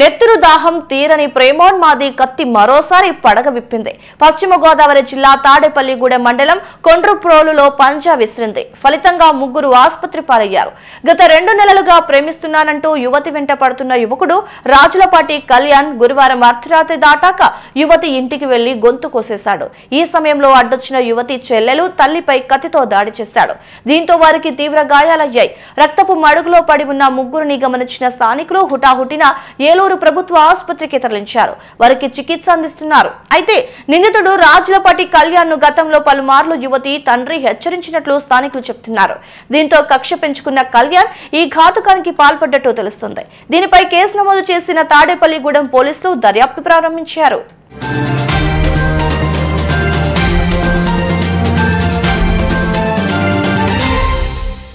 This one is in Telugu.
నెత్తురు దాహం తీరని ప్రేమోన్మాది కత్తి మరోసారి పడగ విప్పింది పశ్చిమ గోదావరి జిల్లా తాడేపల్లిగూడెం మండలం కొండ్రుప్రోలులో పంజా విసిరింది ఫలితంగా ముగ్గురు ఆసుపత్రి పాలయ్యారు గత రెండు నెలలుగా ప్రేమిస్తున్నానంటూ యువతి వెంట పడుతున్న యువకుడు రాజులపాటి కళ్యాణ్ గురువారం అర్ధరాత్రి దాటాక యువతి ఇంటికి వెళ్లి గొంతు కోసేశాడు ఈ సమయంలో అడ్డొచ్చిన యువతి చెల్లెలు తల్లిపై కత్తితో దాడి చేశాడు దీంతో వారికి తీవ్ర గాయాలయ్యాయి రక్తపు మడుగులో పడి ఉన్న ముగ్గురిని గమనించిన స్థానికులు హుటాహుటిన ఏలు నెల్లూరు ప్రభుత్వ ఆసుపత్రికి తరలించారు వారికి చికిత్స అందిస్తున్నారు అయితే నిందితుడు రాజులపాటి కళ్యాణ్ ను గతంలో పలుమార్లు యువతి తండ్రి హెచ్చరించినట్లు స్థానికులు చెబుతున్నారు దీంతో కక్ష పెంచుకున్న కళ్యాణ్ ఈ ఘాతుకానికి పాల్పడ్డట్టు తెలుస్తుంది దీనిపై కేసు నమోదు చేసిన తాడేపల్లిగూడెం పోలీసులు దర్యాప్తు ప్రారంభించారు